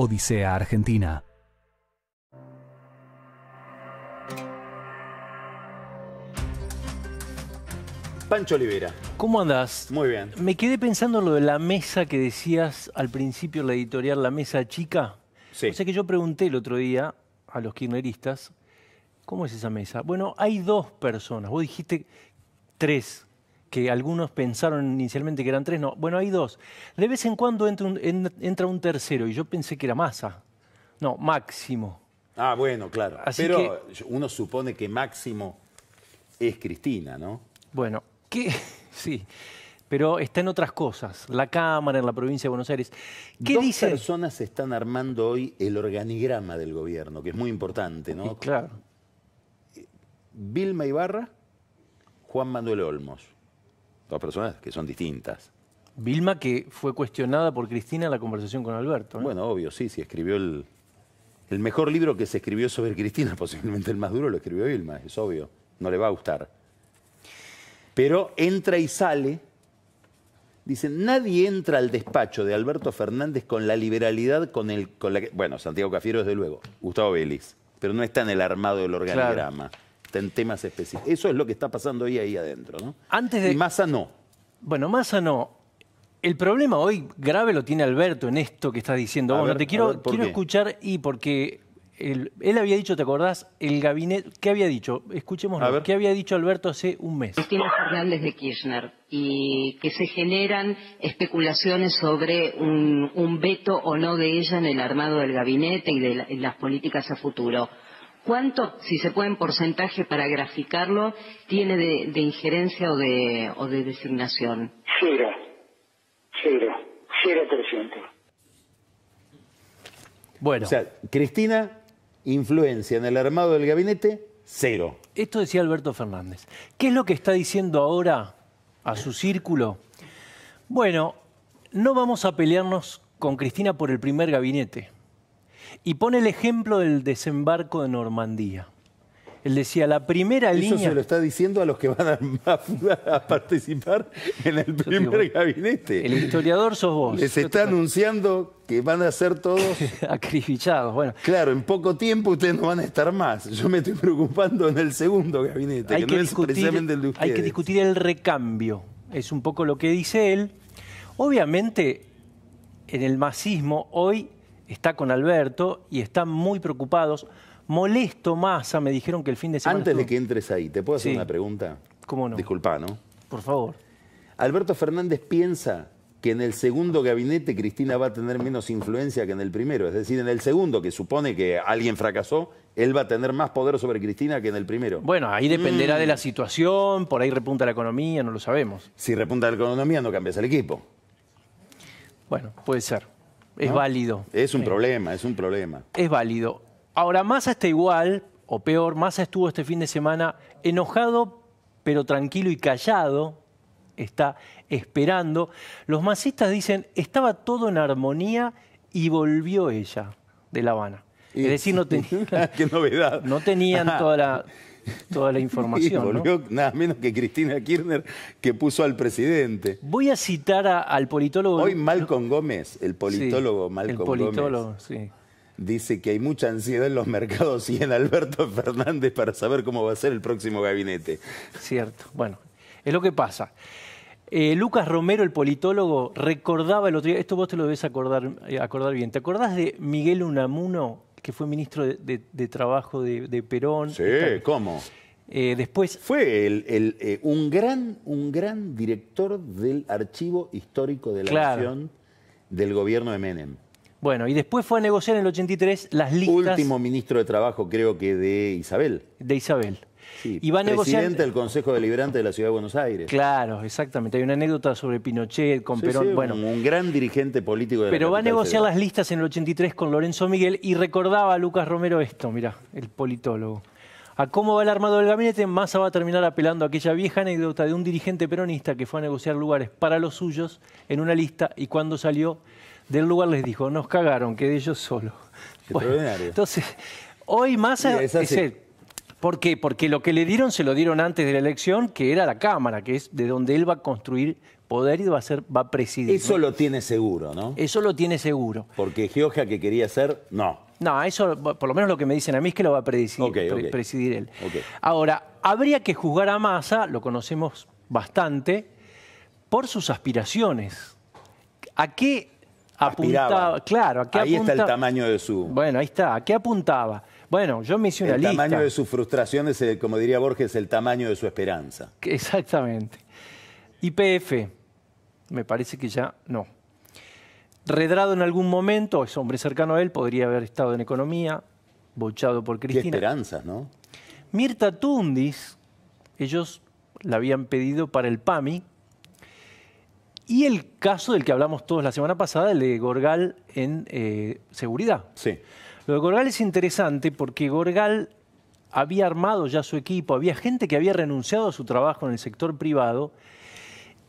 Odisea Argentina. Pancho Olivera. ¿Cómo andás? Muy bien. Me quedé pensando en lo de la mesa que decías al principio, la editorial La Mesa Chica. Sí. O sea que yo pregunté el otro día a los kirchneristas, ¿cómo es esa mesa? Bueno, hay dos personas. Vos dijiste tres que algunos pensaron inicialmente que eran tres, no, bueno, hay dos. De vez en cuando entra un, tercero y yo pensé que era Massa. No, Máximo. Ah, bueno, claro. Pero uno supone que Máximo es Cristina, ¿no? Bueno, sí pero está en otras cosas, la Cámara, en la provincia de Buenos Aires. ¿Qué Dos personas están armando hoy el organigrama del gobierno, que es muy importante, ¿no? claro. Vilma Ibarra, Juan Manuel Olmos. Dos personas que son distintas. Vilma que fue cuestionada por Cristina en la conversación con Alberto. Bueno, obvio, sí, sí, escribió el, el mejor libro que se escribió sobre Cristina, posiblemente el más duro, lo escribió Vilma, es obvio, no le va a gustar. Pero entra y sale, dice, nadie entra al despacho de Alberto Fernández con la liberalidad con, el, la Bueno, Santiago Cafiero, desde luego, Gustavo Vélez, pero no está en el armado del organigrama en temas específicos. Eso es lo que está pasando hoy ahí adentro, ¿no? Antes de... Y Massa no. Bueno, Massa no. El problema hoy grave lo tiene Alberto en esto que está diciendo. bueno, te quiero, quiero escuchar y porque él, había dicho, ¿te acordás? El gabinete, ¿qué había dicho? Escuchémoslo. ¿Qué había dicho Alberto hace un mes? Cristina Fernández de Kirchner y que se generan especulaciones sobre un, veto o no de ella en el armado del gabinete y de las políticas a futuro. ¿Cuánto, si se puede en porcentaje para graficarlo, tiene de, injerencia o de, o de designación? Cero, cero, cero por ciento. Bueno. O sea, Cristina, influencia en el armado del gabinete, cero. Esto decía Alberto Fernández. ¿Qué es lo que está diciendo ahora a su círculo? Bueno, no vamos a pelearnos con Cristina por el primer gabinete y pone el ejemplo del desembarco de Normandía. Él decía, la primera línea... Eso se lo está diciendo a los que van a, participar en el primer gabinete. El historiador sos vos. Se está anunciando que van a ser todos... sacrificados. bueno. Claro, en poco tiempo ustedes no van a estar más. Yo me estoy preocupando en el segundo gabinete, hay que, no discutir, es precisamente el de ustedes. Hay que discutir el recambio, es un poco lo que dice él. Obviamente, en el masismo hoy está con Alberto y están muy preocupados. Molesto Massa, ah, me dijeron que el fin de semana... Antes de que entres ahí, ¿te puedo hacer una pregunta? ¿Cómo no? Disculpa, ¿no? Por favor. Alberto Fernández piensa que en el segundo gabinete Cristina va a tener menos influencia que en el primero. Es decir, en el segundo, que supone que alguien fracasó, él va a tener más poder sobre Cristina que en el primero. Bueno, ahí dependerá de la mm. situación, por ahí repunta la economía, no lo sabemos. Si repunta la economía, no cambias el equipo. Bueno, puede ser. Es válido. Es un problema, es un problema. Es válido. Ahora, Massa está igual, o peor, Massa estuvo este fin de semana enojado, pero tranquilo y callado, está esperando. Los masistas dicen, estaba todo en armonía y volvió ella de La Habana. es decir, no tenían... ¡Qué novedad! No tenían toda la, toda la información. nada menos que Cristina Kirchner, que puso al presidente. Voy a citar al politólogo... Hoy Malcolm Gómez, el politólogo sí, Malcolm el politólogo, sí. dice que hay mucha ansiedad en los mercados y en Alberto Fernández para saber cómo va a ser el próximo gabinete. Cierto, bueno, es lo que pasa. Eh, Lucas Romero, el politólogo, recordaba el otro día, esto vos te lo debes acordar, eh, acordar bien, ¿te acordás de Miguel Unamuno que fue ministro de, Trabajo de, Perón. Sí, ¿cómo? Eh, después... Fue el, eh, un, gran, un gran director del Archivo Histórico de la Nación del gobierno de Menem. Bueno, y después fue a negociar en el 83 las listas... Último ministro de Trabajo, creo que de Isabel. De Isabel y va negociar. Presidente del Consejo Deliberante de la Ciudad de Buenos Aires. Claro, exactamente. Hay una anécdota sobre Pinochet, con Perón. bueno, un, gran dirigente político de Pero va a negociar las listas en el 83 con Lorenzo Miguel y recordaba a Lucas Romero esto, mira, el politólogo. A cómo va el armado del gabinete, Massa va a terminar apelando a aquella vieja anécdota de un dirigente peronista que fue a negociar lugares para los suyos en una lista y cuando salió del lugar les dijo, nos cagaron, quedé yo solo. entonces, hoy Massa es el ¿Por qué? Porque lo que le dieron se lo dieron antes de la elección, que era la Cámara, que es de donde él va a construir poder y va a, ser, va a presidir. Eso lo tiene seguro, ¿no? Eso lo tiene seguro. Porque Georgia que quería ser, no. No, eso, por lo menos lo que me dicen a mí es que lo va a presidir, presidir él. Ahora, habría que juzgar a Massa, lo conocemos bastante, por sus aspiraciones. ¿A qué apuntaba? Claro, ¿a qué ahí está el tamaño de su... Bueno, ahí está. ¿A qué apuntaba? Bueno, yo me hice una el lista. El tamaño de sus frustraciones, eh, como diría Borges, el tamaño de su esperanza. Exactamente. YPF, me parece que ya no. Redrado en algún momento, es hombre cercano a él, podría haber estado en economía, bochado por Cristina. esperanzas, ¿no? Mirta Tundis, ellos la habían pedido para el PAMI. Y el caso del que hablamos todos la semana pasada, el de Gorgal en eh, seguridad. Sí. Lo de Gorgal es interesante porque Gorgal había armado ya su equipo, había gente que había renunciado a su trabajo en el sector privado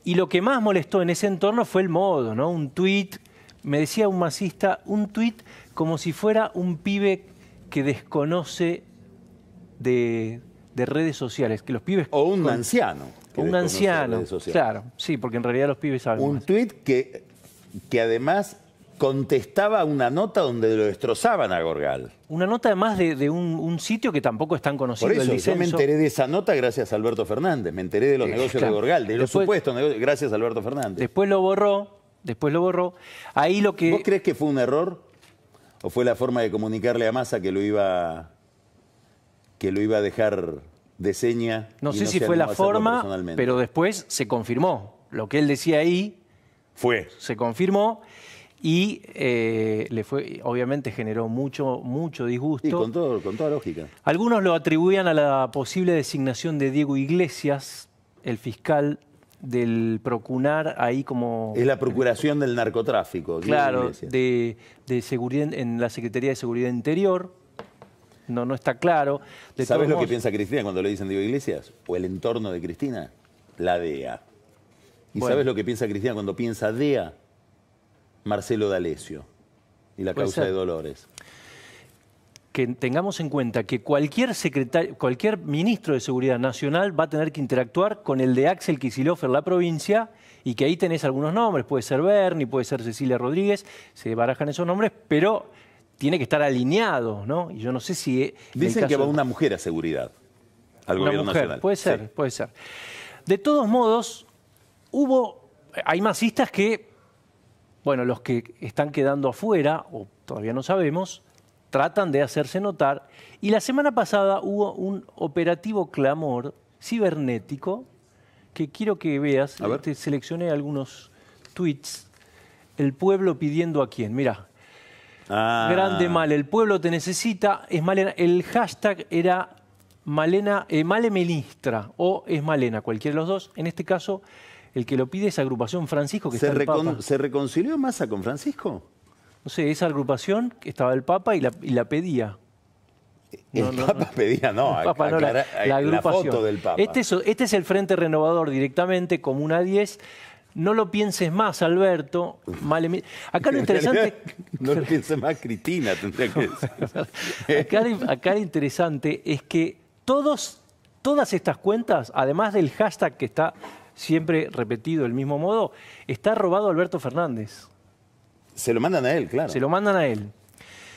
y lo que más molestó en ese entorno fue el modo, ¿no? Un tuit, me decía un masista, un tuit como si fuera un pibe que desconoce de, redes sociales, que los pibes... O un anciano. un anciano, claro, sí, porque en realidad los pibes saben. Un tuit que, que además contestaba una nota donde lo destrozaban a Gorgal. Una nota además de, un, sitio que tampoco es tan conocido. Por yo me enteré de esa nota gracias a Alberto Fernández, me enteré de los negocios de Gorgal, de los supuestos negocios, gracias a Alberto Fernández. Después lo borró, después lo borró. Ahí lo que... ¿Vos crees que fue un error? ¿O fue la forma de comunicarle a Massa que lo iba, que lo iba a dejar de seña? No sé si fue la forma, pero después se confirmó. Lo que él decía ahí... Fue. Se confirmó. Y eh, le fue, obviamente generó mucho, mucho disgusto. y con, con toda lógica. Algunos lo atribuían a la posible designación de Diego Iglesias, el fiscal del procurar ahí como... Es la procuración del narcotráfico. Claro, de, seguridad en la Secretaría de Seguridad Interior. No, no está claro. ¿Sabes lo que piensa Cristina cuando le dicen Diego Iglesias? ¿O el entorno de Cristina? La DEA. ¿Y sabes lo que piensa Cristina cuando piensa DEA? Marcelo D'Alessio y la causa de Dolores. Que tengamos en cuenta que cualquier, secretario, cualquier ministro de Seguridad Nacional va a tener que interactuar con el de Axel Kicillof en la provincia y que ahí tenés algunos nombres, puede ser Berni, puede ser Cecilia Rodríguez, se barajan esos nombres, pero tiene que estar alineado, ¿no? Y yo no sé si... Eh, Dicen que va una mujer a seguridad al gobierno nacional. Puede ser, puede ser. De todos modos, hubo... Hay masistas que bueno, los que están quedando afuera, o todavía no sabemos, tratan de hacerse notar. Y la semana pasada hubo un operativo clamor cibernético que quiero que veas. A ver. Te este, seleccioné algunos tweets. El pueblo pidiendo a quién. Mira. Ah. Grande mal, el pueblo te necesita. Es Malena. El hashtag era Malena, eh, Male o Es Malena, cualquiera de los dos. En este caso, el que lo pide es agrupación Francisco, que se está ¿Se reconcilió Massa con Francisco? No sé, esa agrupación estaba el Papa y la, pedía. El Papa no. pedía, no, Papa, la, agrupación. foto del Papa. Este es, este es el Frente Renovador directamente, Comuna 10. No lo pienses más, Alberto. acá lo interesante... no lo pienses más, Cristina, tendría que acá, lo interesante es que todos, todas estas cuentas, además del hashtag que está siempre repetido del mismo modo, está robado Alberto Fernández. Se lo mandan a él, claro. Se lo mandan a él.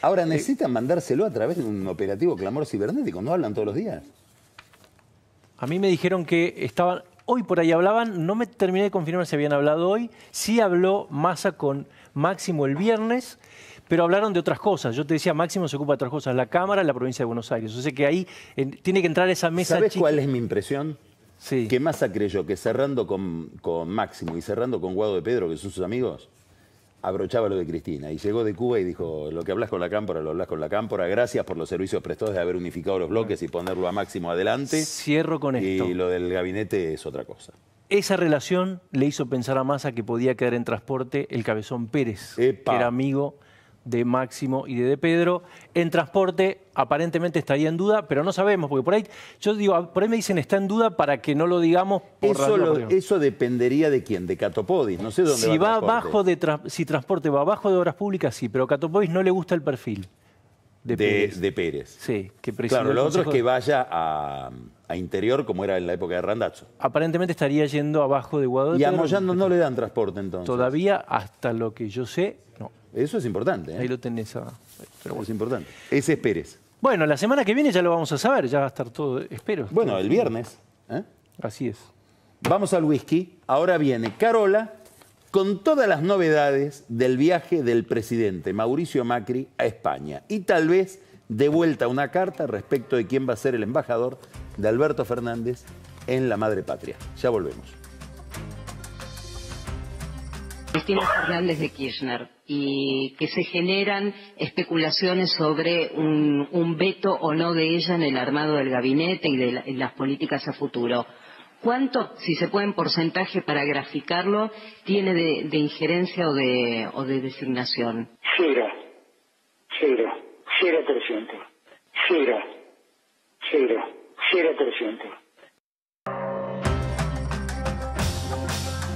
Ahora, eh, necesitan mandárselo a través de un operativo clamor cibernético, no hablan todos los días. A mí me dijeron que estaban, hoy por ahí hablaban, no me terminé de confirmar si habían hablado hoy, sí habló Massa con Máximo el viernes, pero hablaron de otras cosas. Yo te decía, Máximo se ocupa de otras cosas, la Cámara, la provincia de Buenos Aires. O sea que ahí tiene que entrar esa mesa. ¿Sabes cuál es mi impresión? Que ¿Qué creyó que cerrando con, con, Máximo y cerrando con Guado de Pedro, que son sus amigos, abrochaba lo de Cristina? Y llegó de Cuba y dijo, lo que hablas con la cámpora, lo hablas con la cámpora, gracias por los servicios prestados de haber unificado los bloques y ponerlo a Máximo adelante. Cierro con esto. Y lo del gabinete es otra cosa. Esa relación le hizo pensar a Massa que podía quedar en transporte el cabezón Pérez, que era amigo de Máximo y de De Pedro. En transporte aparentemente estaría en duda, pero no sabemos, porque por ahí, yo digo, ah, por ahí me dicen está en duda para que no lo digamos Eso, eso dependería de quién, de Catopodis, no sé dónde si va, de Si transporte va abajo de obras públicas, sí, pero a Catopodis no le gusta el perfil. De, Pérez. Sí, que Claro, lo otro es que vaya a, interior, como era en la época de Randazzo. Aparentemente estaría yendo abajo de Guadalupe. Y a no le dan transporte entonces. Todavía, hasta lo que yo sé, no. Eso es importante. ¿eh? Ahí lo tenés. Pero Es importante. Ese es Pérez. Bueno, la semana que viene ya lo vamos a saber, ya va a estar todo, espero. Bueno, el viernes. ¿eh? Así es. Vamos al whisky. Ahora viene Carola con todas las novedades del viaje del presidente Mauricio Macri a España y tal vez de vuelta una carta respecto de quién va a ser el embajador de Alberto Fernández en la madre patria. Ya volvemos. Cristina Fernández de Kirchner y que se generan especulaciones sobre un, veto o no de ella en el armado del gabinete y de en las políticas a futuro. ¿Cuánto, si se puede en porcentaje para graficarlo, tiene de, injerencia o de, o de designación? Cero. Cero. Cero por ciento. Cero. Cero. Cero por ciento.